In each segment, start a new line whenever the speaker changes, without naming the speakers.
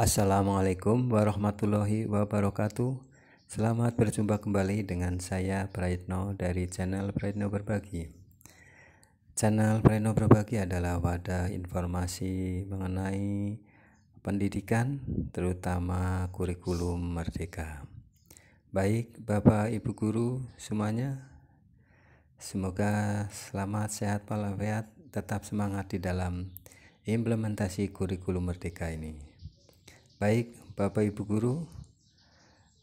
Assalamualaikum warahmatullahi wabarakatuh. Selamat berjumpa kembali dengan saya Prayitno dari channel Prayitno Berbagi. Channel Prayitno Berbagi adalah wadah informasi mengenai pendidikan, terutama kurikulum merdeka. Baik, Bapak Ibu guru semuanya, semoga selamat sehat walafiat, tetap semangat di dalam implementasi kurikulum merdeka ini. Baik, Bapak Ibu guru,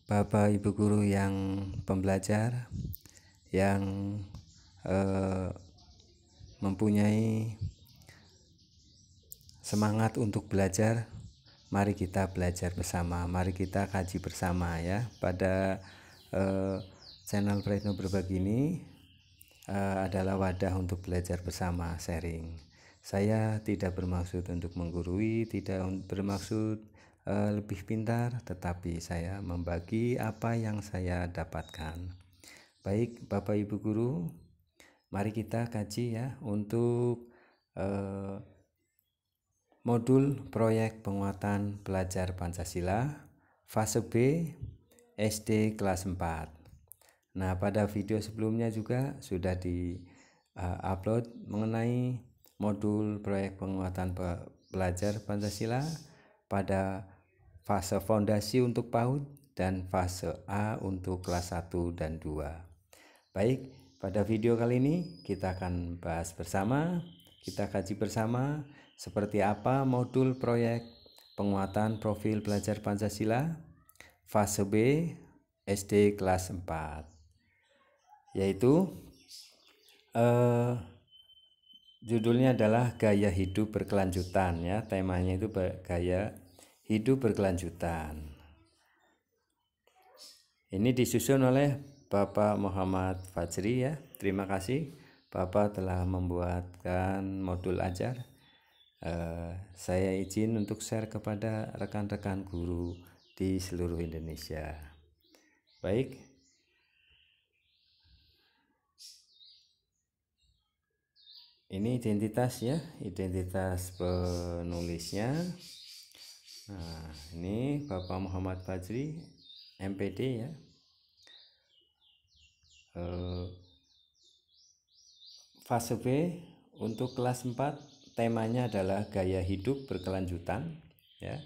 Bapak Ibu guru yang pembelajar yang eh, mempunyai semangat untuk belajar, mari kita belajar bersama, mari kita kaji bersama ya. Pada eh, channel Retno Berbagi ini eh, adalah wadah untuk belajar bersama, sharing. Saya tidak bermaksud untuk menggurui, tidak bermaksud Eh, lebih pintar, tetapi saya membagi apa yang saya dapatkan. Baik, Bapak Ibu guru, mari kita kaji ya untuk uh, modul proyek penguatan pelajar Pancasila fase B SD kelas 4. Nah, pada video sebelumnya juga sudah di uh, upload mengenai modul proyek penguatan pe pelajar Pancasila pada fase fondasi untuk PAUD, dan fase A untuk kelas 1 dan 2. Baik, pada video kali ini kita akan bahas bersama, kita kaji bersama seperti apa modul proyek penguatan profil pelajar Pancasila fase B SD kelas 4 yaitu eh, judulnya adalah gaya hidup berkelanjutan ya temanya itu gaya hidup berkelanjutan. Ini disusun oleh Bapak Muhammad Fajri ya. Terima kasih Bapak telah membuatkan modul ajar. Eh, saya izin untuk share kepada rekan-rekan guru di seluruh Indonesia. Baik. Ini identitas ya, identitas penulisnya. Nah, ini Bapak Muhammad Fajri MPD ya. Eh, fase B untuk kelas 4 temanya adalah gaya hidup berkelanjutan ya.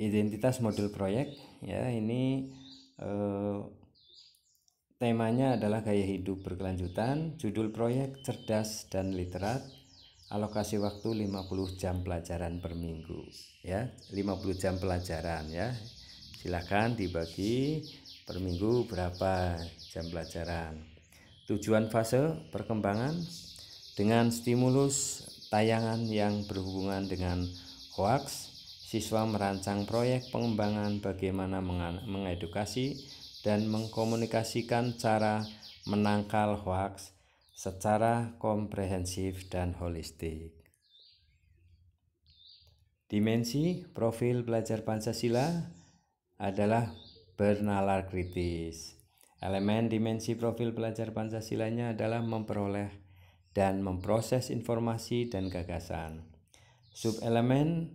Identitas model proyek ya ini eh, temanya adalah gaya hidup berkelanjutan, judul proyek cerdas dan literat alokasi waktu 50 jam pelajaran per minggu ya 50 jam pelajaran ya silahkan dibagi per minggu berapa jam pelajaran tujuan fase perkembangan dengan stimulus tayangan yang berhubungan dengan hoax, siswa merancang proyek pengembangan bagaimana mengedukasi dan mengkomunikasikan cara menangkal hoaks secara komprehensif dan holistik. Dimensi profil pelajar Pancasila adalah bernalar kritis. Elemen dimensi profil pelajar Pancasilanya adalah memperoleh dan memproses informasi dan gagasan. Subelemen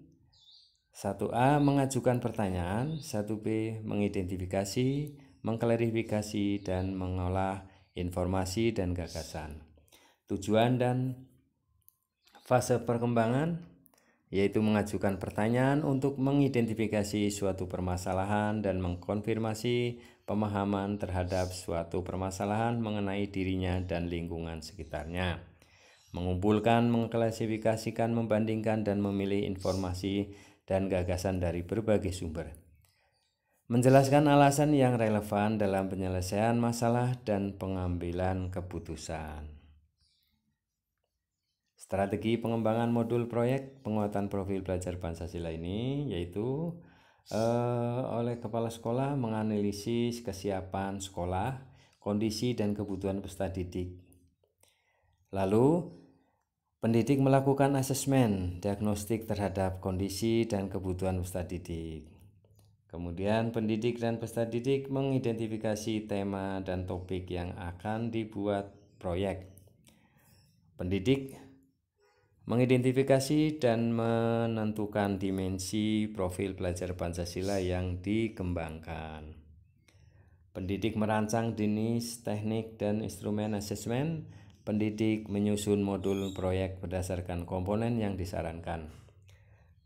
1A mengajukan pertanyaan, 1B mengidentifikasi, mengklarifikasi, dan mengolah informasi dan gagasan. Tujuan dan fase perkembangan yaitu mengajukan pertanyaan untuk mengidentifikasi suatu permasalahan dan mengkonfirmasi pemahaman terhadap suatu permasalahan mengenai dirinya dan lingkungan sekitarnya. Mengumpulkan, mengklasifikasikan, membandingkan, dan memilih informasi dan gagasan dari berbagai sumber menjelaskan alasan yang relevan dalam penyelesaian masalah dan pengambilan keputusan. Strategi pengembangan modul proyek penguatan profil belajar Pancasila ini yaitu eh, oleh kepala sekolah menganalisis kesiapan sekolah, kondisi dan kebutuhan peserta didik. Lalu pendidik melakukan asesmen diagnostik terhadap kondisi dan kebutuhan peserta didik. Kemudian pendidik dan peserta didik mengidentifikasi tema dan topik yang akan dibuat proyek. Pendidik mengidentifikasi dan menentukan dimensi profil pelajar Pancasila yang dikembangkan. Pendidik merancang jenis, teknik, dan instrumen asesmen. Pendidik menyusun modul proyek berdasarkan komponen yang disarankan.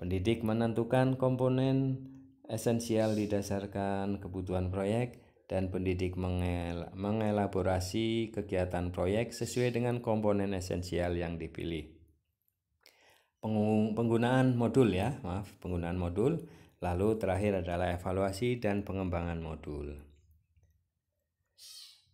Pendidik menentukan komponen esensial didasarkan kebutuhan proyek dan pendidik mengel mengelaborasi kegiatan proyek sesuai dengan komponen esensial yang dipilih. Pengung penggunaan modul ya, maaf, penggunaan modul. Lalu terakhir adalah evaluasi dan pengembangan modul.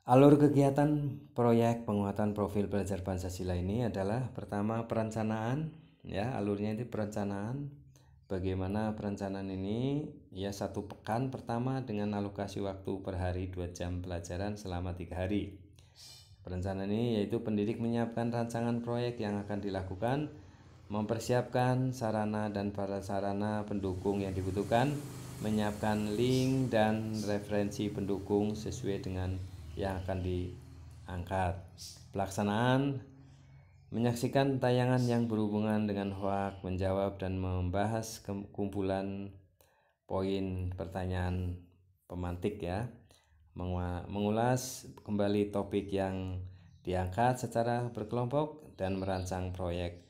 Alur kegiatan proyek penguatan profil belajar Pancasila ini adalah pertama perencanaan ya, alurnya itu perencanaan. Bagaimana perencanaan ini ya satu pekan pertama dengan alokasi waktu per hari dua jam pelajaran selama tiga hari. Perencanaan ini yaitu pendidik menyiapkan rancangan proyek yang akan dilakukan, mempersiapkan sarana dan para sarana pendukung yang dibutuhkan, menyiapkan link dan referensi pendukung sesuai dengan yang akan diangkat. Pelaksanaan menyaksikan tayangan yang berhubungan dengan hoak, menjawab dan membahas kumpulan poin pertanyaan pemantik ya. Mengulas kembali topik yang diangkat secara berkelompok dan merancang proyek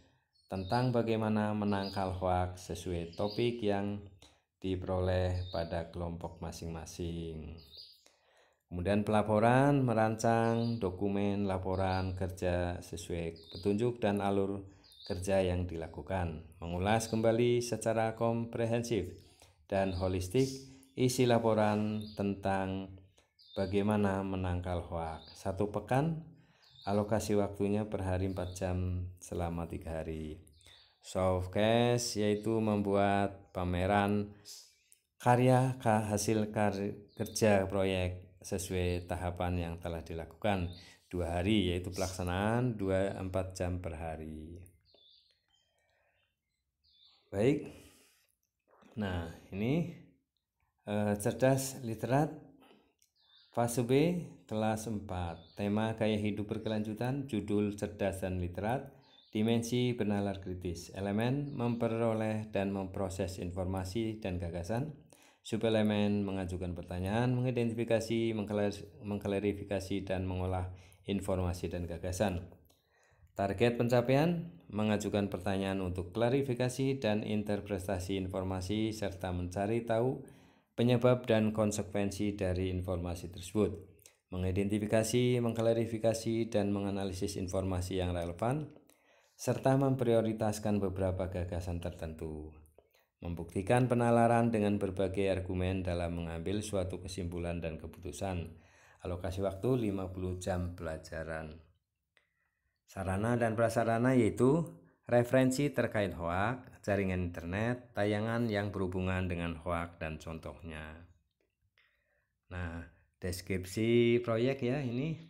tentang bagaimana menangkal hoax sesuai topik yang diperoleh pada kelompok masing-masing. Kemudian pelaporan merancang dokumen laporan kerja sesuai petunjuk dan alur kerja yang dilakukan, mengulas kembali secara komprehensif dan holistik isi laporan tentang bagaimana menangkal hoax Satu pekan alokasi waktunya per hari 4 jam selama tiga hari. Showcase yaitu membuat pameran karya hasil kerja proyek sesuai tahapan yang telah dilakukan dua hari yaitu pelaksanaan 24 jam per hari baik Nah, ini eh, cerdas literat fase B kelas 4. Tema gaya hidup berkelanjutan, judul cerdas dan literat, dimensi bernalar kritis, elemen memperoleh dan memproses informasi dan gagasan, subelemen mengajukan pertanyaan, mengidentifikasi, mengklarifikasi dan mengolah informasi dan gagasan. Target pencapaian mengajukan pertanyaan untuk klarifikasi dan interpretasi informasi serta mencari tahu penyebab dan konsekuensi dari informasi tersebut. Mengidentifikasi, mengklarifikasi, dan menganalisis informasi yang relevan, serta memprioritaskan beberapa gagasan tertentu. Membuktikan penalaran dengan berbagai argumen dalam mengambil suatu kesimpulan dan keputusan. Alokasi waktu 50 jam pelajaran. Sarana dan prasarana yaitu referensi terkait hoak, jaringan internet, tayangan yang berhubungan dengan hoak dan contohnya. Nah, deskripsi proyek ya ini.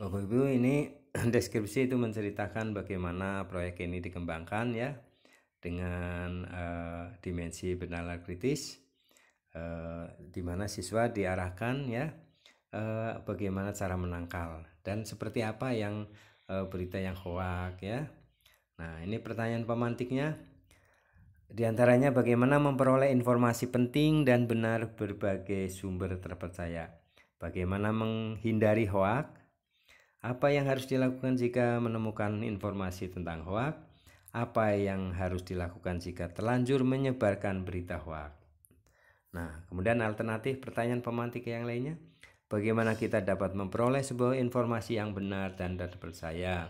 Bapak Ibu ini deskripsi itu menceritakan bagaimana proyek ini dikembangkan ya dengan uh, dimensi benalar kritis uh, di mana siswa diarahkan ya uh, bagaimana cara menangkal dan seperti apa yang uh, berita yang hoak ya. Nah, ini pertanyaan pemantiknya. Di antaranya bagaimana memperoleh informasi penting dan benar berbagai sumber terpercaya. Bagaimana menghindari hoak? Apa yang harus dilakukan jika menemukan informasi tentang hoak? Apa yang harus dilakukan jika terlanjur menyebarkan berita hoak? Nah, kemudian alternatif pertanyaan pemantik yang lainnya bagaimana kita dapat memperoleh sebuah informasi yang benar dan terpercaya.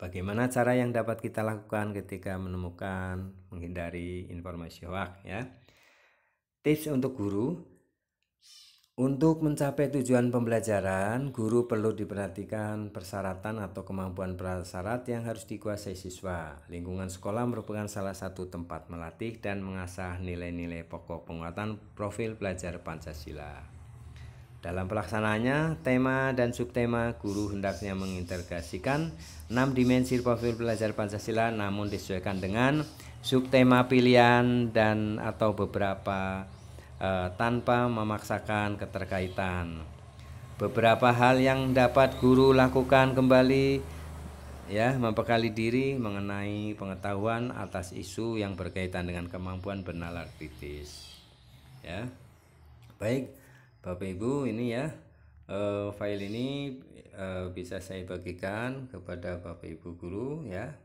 Bagaimana cara yang dapat kita lakukan ketika menemukan menghindari informasi hoax? ya. Tips untuk guru untuk mencapai tujuan pembelajaran, guru perlu diperhatikan persyaratan atau kemampuan prasyarat yang harus dikuasai siswa. Lingkungan sekolah merupakan salah satu tempat melatih dan mengasah nilai-nilai pokok penguatan profil pelajar Pancasila. Dalam pelaksanaannya, tema dan subtema guru hendaknya mengintegrasikan enam dimensi profil belajar Pancasila namun disesuaikan dengan subtema pilihan dan atau beberapa e, tanpa memaksakan keterkaitan. Beberapa hal yang dapat guru lakukan kembali ya membekali diri mengenai pengetahuan atas isu yang berkaitan dengan kemampuan bernalar kritis ya baik Bapak Ibu ini ya uh, file ini uh, bisa saya bagikan kepada Bapak Ibu guru ya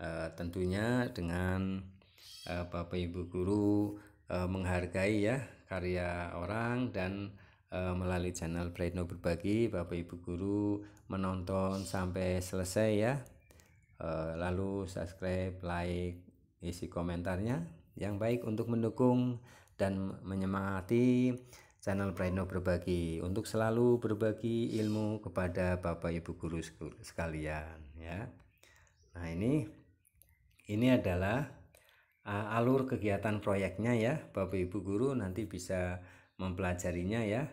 uh, tentunya dengan uh, Bapak Ibu guru uh, menghargai ya karya orang dan uh, melalui channel Brightno berbagi Bapak Ibu guru menonton sampai selesai ya uh, lalu subscribe like isi komentarnya yang baik untuk mendukung dan menyemangati channel praino Berbagi untuk selalu berbagi ilmu kepada Bapak Ibu guru sekalian ya. Nah, ini ini adalah uh, alur kegiatan proyeknya ya. Bapak Ibu guru nanti bisa mempelajarinya ya.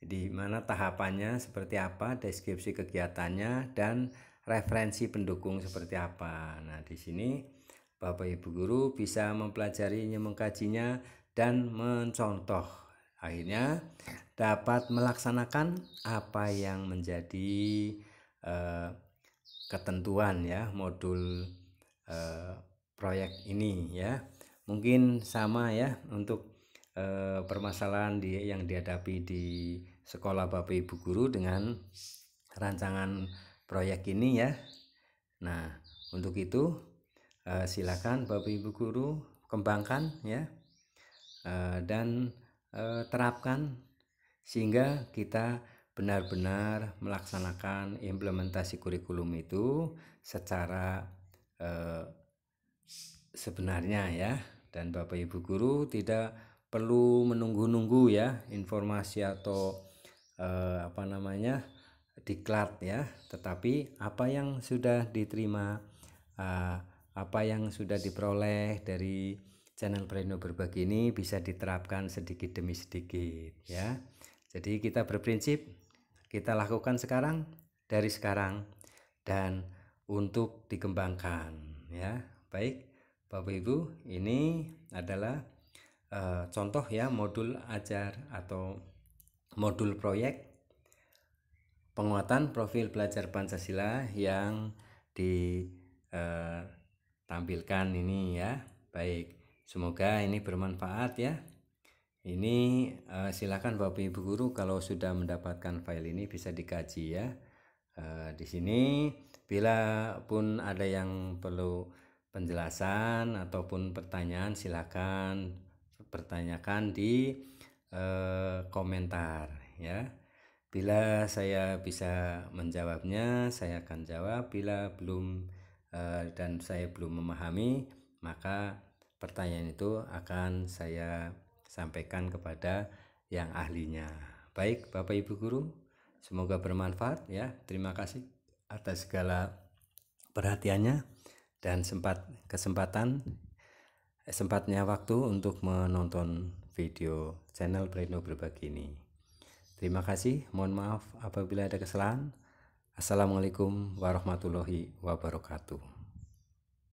Di mana tahapannya seperti apa, deskripsi kegiatannya dan referensi pendukung seperti apa. Nah, di sini Bapak Ibu guru bisa mempelajarinya, mengkajinya dan mencontoh akhirnya dapat melaksanakan apa yang menjadi eh, ketentuan ya modul eh, proyek ini ya mungkin sama ya untuk eh, permasalahan di, yang dihadapi di sekolah bapak ibu guru dengan rancangan proyek ini ya nah untuk itu eh, silakan bapak ibu guru kembangkan ya eh, dan Eh, terapkan sehingga kita benar-benar melaksanakan implementasi kurikulum itu secara eh, sebenarnya ya dan Bapak Ibu guru tidak perlu menunggu-nunggu ya informasi atau eh, apa namanya diklat ya tetapi apa yang sudah diterima eh, apa yang sudah diperoleh dari channel Breno Berbagi ini bisa diterapkan sedikit demi sedikit ya. Jadi kita berprinsip kita lakukan sekarang dari sekarang dan untuk dikembangkan ya. Baik, Bapak Ibu, ini adalah e, contoh ya modul ajar atau modul proyek penguatan profil belajar Pancasila yang ditampilkan eh, ini ya. Baik. Semoga ini bermanfaat ya. Ini uh, silakan Bapak Ibu guru kalau sudah mendapatkan file ini bisa dikaji ya. Uh, di sini bila pun ada yang perlu penjelasan ataupun pertanyaan silakan pertanyakan di uh, komentar ya. Bila saya bisa menjawabnya, saya akan jawab. Bila belum uh, dan saya belum memahami, maka pertanyaan itu akan saya sampaikan kepada yang ahlinya. Baik, Bapak Ibu guru, semoga bermanfaat ya. Terima kasih atas segala perhatiannya dan sempat kesempatan eh, sempatnya waktu untuk menonton video channel Breno berbagi ini. Terima kasih, mohon maaf apabila ada kesalahan. Assalamualaikum warahmatullahi wabarakatuh.